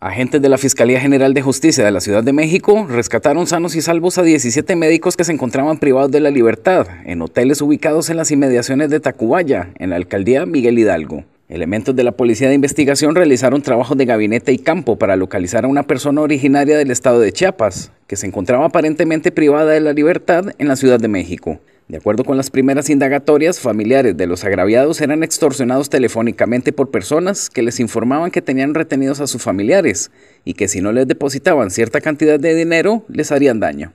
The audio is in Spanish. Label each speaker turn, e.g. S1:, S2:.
S1: Agentes de la Fiscalía General de Justicia de la Ciudad de México rescataron sanos y salvos a 17 médicos que se encontraban privados de la libertad en hoteles ubicados en las inmediaciones de Tacubaya, en la alcaldía Miguel Hidalgo. Elementos de la Policía de Investigación realizaron trabajos de gabinete y campo para localizar a una persona originaria del estado de Chiapas, que se encontraba aparentemente privada de la libertad en la Ciudad de México. De acuerdo con las primeras indagatorias, familiares de los agraviados eran extorsionados telefónicamente por personas que les informaban que tenían retenidos a sus familiares y que si no les depositaban cierta cantidad de dinero les harían daño.